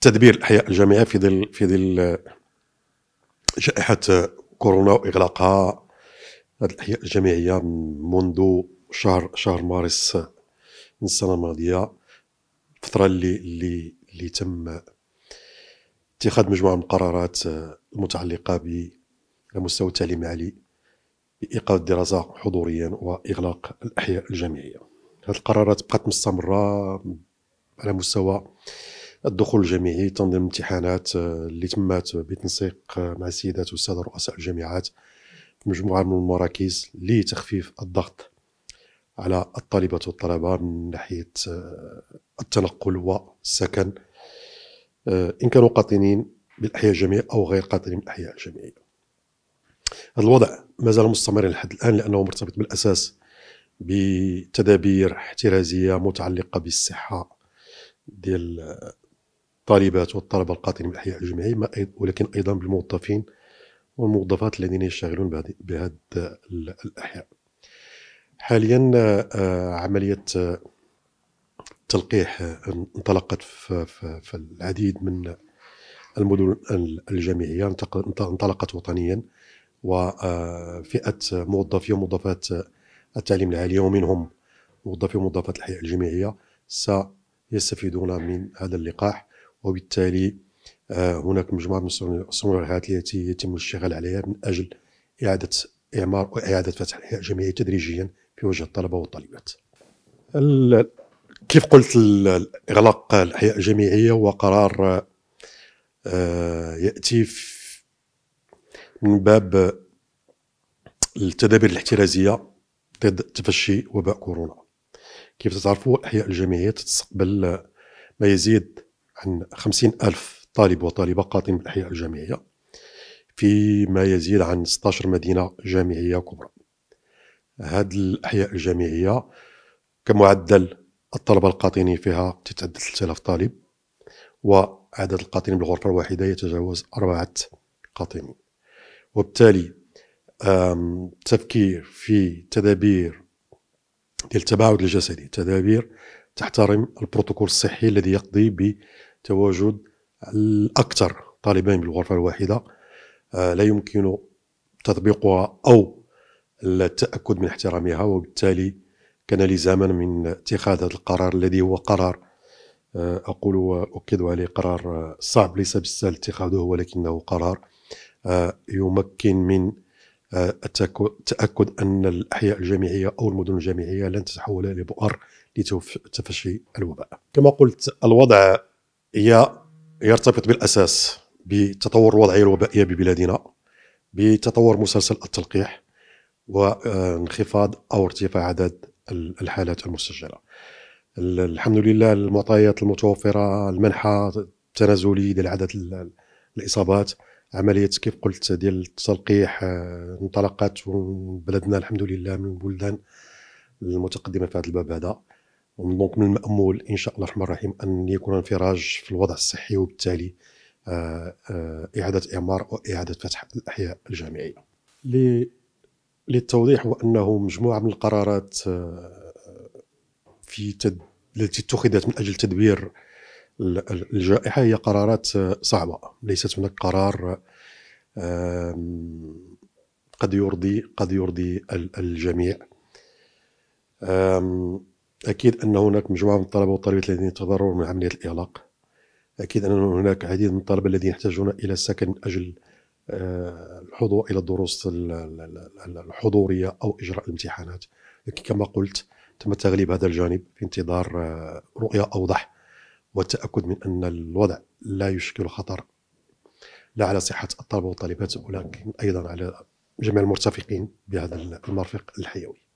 تدبير الاحياء الجامعيه في ظل في ظل جائحه كورونا واغلاقها هذه الاحياء الجامعيه منذ شهر شهر مارس من السنه الماضيه الفتره اللي اللي اللي تم اتخاذ مجموعه من القرارات المتعلقه بمستوى التعليم العالي بايقاف الدراسه حضوريا واغلاق الاحياء الجامعيه هذه القرارات بقات مستمره على مستوى الدخول الجامعي تنظيم الامتحانات آه، اللي تمات بتنسيق آه، مع السيدات والساده رؤساء الجامعات في مجموعه من المراكز لتخفيف الضغط على الطالبات والطلبه من ناحيه آه، التنقل والسكن ان كانوا قاطنين بالاحياء الجامعيه او غير قاطنين بالاحياء الجامعيه. هذا الوضع مازال مستمر لحد الان لانه مرتبط بالاساس بتدابير احترازيه متعلقه بالصحه ديال الطالبات والطلبه القاطنين بالاحياء الجمعي ولكن ايضا بالموظفين والموظفات الذين يشتغلون بهذا الاحياء حاليا آه، عمليه التلقيح آه، آه، انطلقت في, في العديد من المدن الجامعيه انطلقت وطنيا وفئه موظفي وموظفات التعليم العالي ومنهم موظفي وموظفات الحياه الجامعيه سيستفيدون من هذا اللقاح وبالتالي آه، هناك مجموعه من الصناعات التي يتم الاشتغال عليها من اجل اعاده اعمار واعاده فتح الجامعة تدريجيا في وجه الطلبه والطالبات. كيف قلت اغلاق الاحياء الجامعيه هو قرار آه، ياتي من باب التدابير الاحترازيه ضد تفشي وباء كورونا. كيف تعرفوا الاحياء الجامعيه تستقبل ما يزيد عن خمسين ألف طالب وطالبة قاطن بالأحياء الجامعية في ما يزيد عن 16 مدينة جامعية كبرى هذه الأحياء الجامعية كمعدل الطلبة القاطنين فيها تتعدى 3000 طالب وعدد القاطنين بالغرفة الواحدة يتجاوز أربعة قاطنين وبالتالي التفكير في تدابير ديال التباعد الجسدي تدابير تحترم البروتوكول الصحي الذي يقضي تواجد الاكثر طالبين بالغرفه الواحده آه، لا يمكن تطبيقها او التاكد من احترامها وبالتالي كان لزاما من اتخاذ هذا القرار الذي هو قرار آه، اقول واؤكد عليه قرار صعب ليس بالسهل اتخاذه ولكنه قرار آه، يمكن من التاكد ان الاحياء الجامعيه او المدن الجامعيه لن تتحول الى بؤر لتفشي الوباء. كما قلت الوضع هي يرتبط بالاساس بتطور الوضعيه الوبائيه ببلادنا بتطور مسلسل التلقيح وانخفاض او ارتفاع عدد الحالات المسجله. الحمد لله المعطيات المتوفره المنحى التنازلي ديال عدد الاصابات عمليه كيف قلت ديال التلقيح آه، انطلقت وبلدنا الحمد لله من البلدان المتقدمه في هذا الباب هذا. دونك من المامول ان شاء الله الرحمن الرحيم ان يكون انفراج في الوضع الصحي وبالتالي آه، آه، اعاده اعمار واعاده فتح الاحياء الجامعيه. للتوضيح هو انه مجموعه من القرارات آه، في تد... التي اتخذت من اجل تدبير الجائحه هي قرارات صعبه، ليست هناك قرار قد يرضي قد يرضي الجميع. أكيد أن هناك مجموعة من الطلبة والطالبات الذين تضرروا من عملية الإغلاق أكيد أن هناك العديد من الطلبة الذين يحتاجون إلى سكن من أجل آه، الحضور إلى الدروس الحضورية أو إجراء الامتحانات لكن كما قلت تم تغليب هذا الجانب في انتظار آه، رؤية أوضح والتأكد من أن الوضع لا يشكل خطر لا على صحة الطلبة والطالبات ولكن أيضا على جميع المرتفقين بهذا المرفق الحيوي.